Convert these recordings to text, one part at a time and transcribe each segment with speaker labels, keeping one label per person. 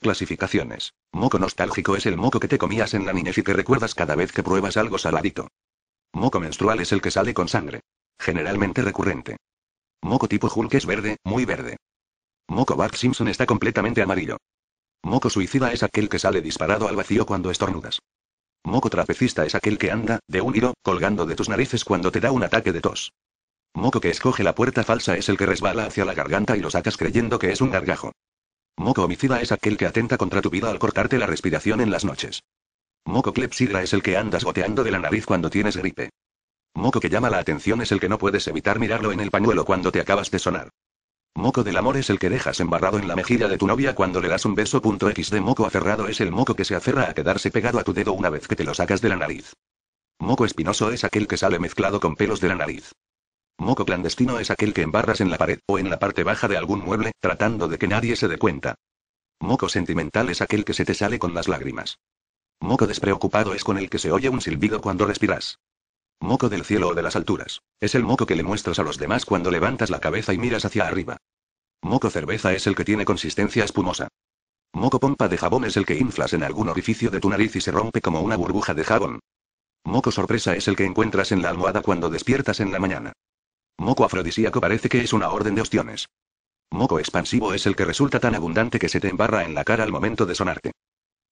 Speaker 1: Clasificaciones. Moco nostálgico es el moco que te comías en la niñez y que recuerdas cada vez que pruebas algo saladito. Moco menstrual es el que sale con sangre. Generalmente recurrente. Moco tipo Hulk es verde, muy verde. Moco Bart Simpson está completamente amarillo. Moco suicida es aquel que sale disparado al vacío cuando estornudas. Moco trapecista es aquel que anda, de un hilo, colgando de tus narices cuando te da un ataque de tos. Moco que escoge la puerta falsa es el que resbala hacia la garganta y lo sacas creyendo que es un gargajo. Moco homicida es aquel que atenta contra tu vida al cortarte la respiración en las noches. Moco clepsidra es el que andas goteando de la nariz cuando tienes gripe. Moco que llama la atención es el que no puedes evitar mirarlo en el pañuelo cuando te acabas de sonar. Moco del amor es el que dejas embarrado en la mejilla de tu novia cuando le das un beso. X de moco aferrado es el moco que se aferra a quedarse pegado a tu dedo una vez que te lo sacas de la nariz. Moco espinoso es aquel que sale mezclado con pelos de la nariz. Moco clandestino es aquel que embarras en la pared o en la parte baja de algún mueble, tratando de que nadie se dé cuenta. Moco sentimental es aquel que se te sale con las lágrimas. Moco despreocupado es con el que se oye un silbido cuando respiras. Moco del cielo o de las alturas. Es el moco que le muestras a los demás cuando levantas la cabeza y miras hacia arriba. Moco cerveza es el que tiene consistencia espumosa. Moco pompa de jabón es el que inflas en algún orificio de tu nariz y se rompe como una burbuja de jabón. Moco sorpresa es el que encuentras en la almohada cuando despiertas en la mañana. Moco afrodisíaco parece que es una orden de ostiones. Moco expansivo es el que resulta tan abundante que se te embarra en la cara al momento de sonarte.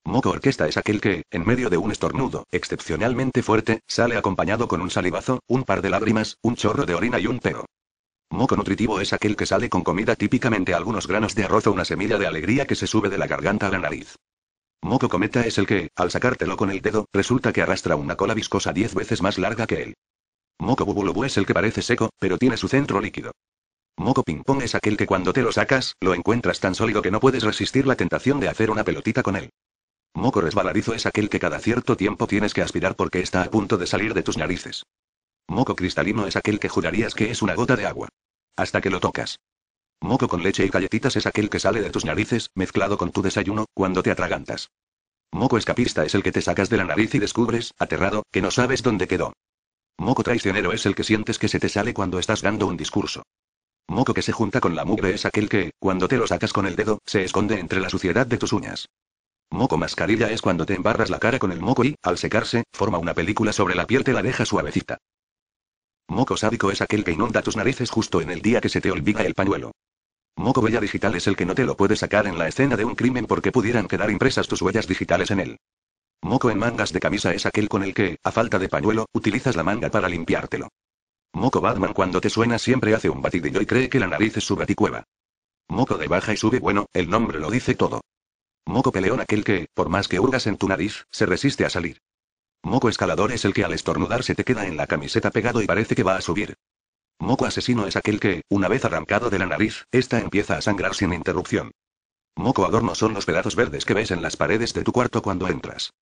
Speaker 1: Moco orquesta es aquel que, en medio de un estornudo excepcionalmente fuerte, sale acompañado con un salivazo, un par de lágrimas, un chorro de orina y un peo. Moco nutritivo es aquel que sale con comida típicamente algunos granos de arroz o una semilla de alegría que se sube de la garganta a la nariz. Moco cometa es el que, al sacártelo con el dedo, resulta que arrastra una cola viscosa diez veces más larga que él. Moco Bubulubu es el que parece seco, pero tiene su centro líquido. Moco Ping Pong es aquel que cuando te lo sacas, lo encuentras tan sólido que no puedes resistir la tentación de hacer una pelotita con él. Moco resbaladizo es aquel que cada cierto tiempo tienes que aspirar porque está a punto de salir de tus narices. Moco cristalino es aquel que jurarías que es una gota de agua. Hasta que lo tocas. Moco con leche y galletitas es aquel que sale de tus narices, mezclado con tu desayuno, cuando te atragantas. Moco escapista es el que te sacas de la nariz y descubres, aterrado, que no sabes dónde quedó. Moco traicionero es el que sientes que se te sale cuando estás dando un discurso. Moco que se junta con la mugre es aquel que, cuando te lo sacas con el dedo, se esconde entre la suciedad de tus uñas. Moco mascarilla es cuando te embarras la cara con el moco y, al secarse, forma una película sobre la piel te la deja suavecita. Moco sádico es aquel que inunda tus narices justo en el día que se te olvida el pañuelo. Moco bella digital es el que no te lo puede sacar en la escena de un crimen porque pudieran quedar impresas tus huellas digitales en él. Moco en mangas de camisa es aquel con el que, a falta de pañuelo, utilizas la manga para limpiártelo. Moco Batman cuando te suena siempre hace un batidillo y cree que la nariz es su cueva. Moco de baja y sube bueno, el nombre lo dice todo. Moco peleón aquel que, por más que hurgas en tu nariz, se resiste a salir. Moco escalador es el que al estornudar se te queda en la camiseta pegado y parece que va a subir. Moco asesino es aquel que, una vez arrancado de la nariz, esta empieza a sangrar sin interrupción. Moco adorno son los pedazos verdes que ves en las paredes de tu cuarto cuando entras.